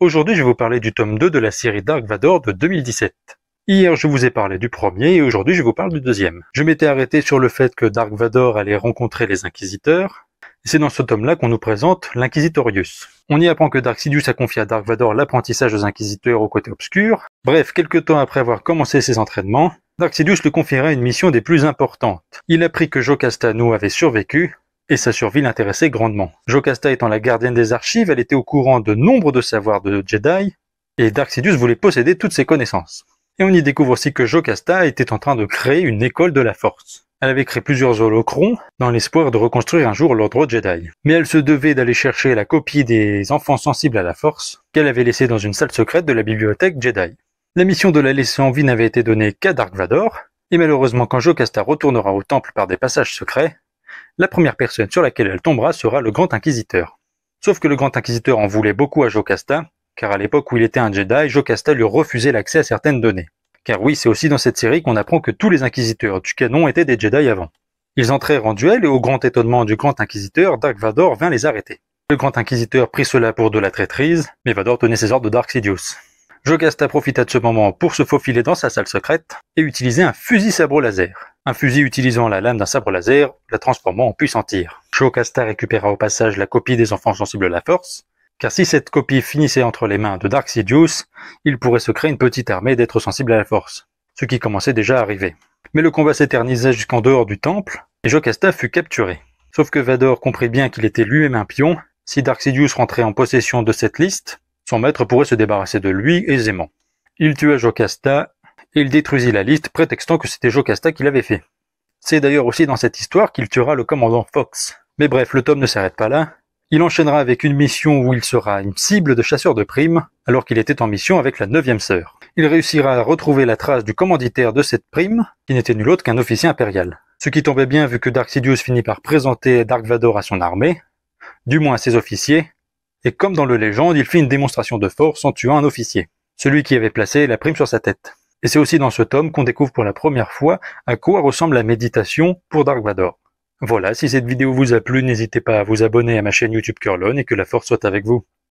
Aujourd'hui je vais vous parler du tome 2 de la série Dark Vador de 2017. Hier, je vous ai parlé du premier et aujourd'hui, je vous parle du deuxième. Je m'étais arrêté sur le fait que Dark Vador allait rencontrer les Inquisiteurs. C'est dans ce tome-là qu'on nous présente l'Inquisitorius. On y apprend que Dark Sidious a confié à Dark Vador l'apprentissage aux Inquisiteurs au côté obscur. Bref, quelques temps après avoir commencé ses entraînements, Dark Sidious lui confiera une mission des plus importantes. Il apprit que Joe Castano avait survécu, et sa survie l'intéressait grandement. Jocasta étant la gardienne des archives, elle était au courant de nombre de savoirs de Jedi, et Dark Sidious voulait posséder toutes ses connaissances. Et on y découvre aussi que Jocasta était en train de créer une école de la force. Elle avait créé plusieurs holocrons dans l'espoir de reconstruire un jour l'ordre Jedi. Mais elle se devait d'aller chercher la copie des enfants sensibles à la force qu'elle avait laissée dans une salle secrète de la bibliothèque Jedi. La mission de la laisser en vie n'avait été donnée qu'à Dark Vador, et malheureusement quand Jocasta retournera au temple par des passages secrets, la première personne sur laquelle elle tombera sera le Grand Inquisiteur. Sauf que le Grand Inquisiteur en voulait beaucoup à Jocasta, car à l'époque où il était un Jedi, Jocasta lui refusait l'accès à certaines données. Car oui, c'est aussi dans cette série qu'on apprend que tous les Inquisiteurs du canon étaient des Jedi avant. Ils entrèrent en duel et au grand étonnement du Grand Inquisiteur, Dark Vador vint les arrêter. Le Grand Inquisiteur prit cela pour de la traîtrise, mais Vador tenait ses ordres de Dark Sidious. Jocasta profita de ce moment pour se faufiler dans sa salle secrète et utiliser un fusil sabre laser. Un fusil utilisant la lame d'un sabre laser, la transformant en puissant tir. Jocasta récupéra au passage la copie des enfants sensibles à la force, car si cette copie finissait entre les mains de Dark Sidious, il pourrait se créer une petite armée d'êtres sensibles à la force, ce qui commençait déjà à arriver. Mais le combat s'éternisait jusqu'en dehors du temple, et Jocasta fut capturé. Sauf que Vador comprit bien qu'il était lui-même un pion, si Dark Sidious rentrait en possession de cette liste, son maître pourrait se débarrasser de lui aisément. Il tua Jocasta, et il détruisit la liste, prétextant que c'était Jocasta qui l'avait fait. C'est d'ailleurs aussi dans cette histoire qu'il tuera le commandant Fox. Mais bref, le tome ne s'arrête pas là. Il enchaînera avec une mission où il sera une cible de chasseur de primes, alors qu'il était en mission avec la neuvième sœur. Il réussira à retrouver la trace du commanditaire de cette prime, qui n'était nul autre qu'un officier impérial. Ce qui tombait bien vu que Dark Sidious finit par présenter Dark Vador à son armée, du moins à ses officiers, et comme dans le légende, il fit une démonstration de force en tuant un officier, celui qui avait placé la prime sur sa tête. Et c'est aussi dans ce tome qu'on découvre pour la première fois à quoi ressemble la méditation pour Dark Vador. Voilà, si cette vidéo vous a plu, n'hésitez pas à vous abonner à ma chaîne YouTube Curlone et que la force soit avec vous.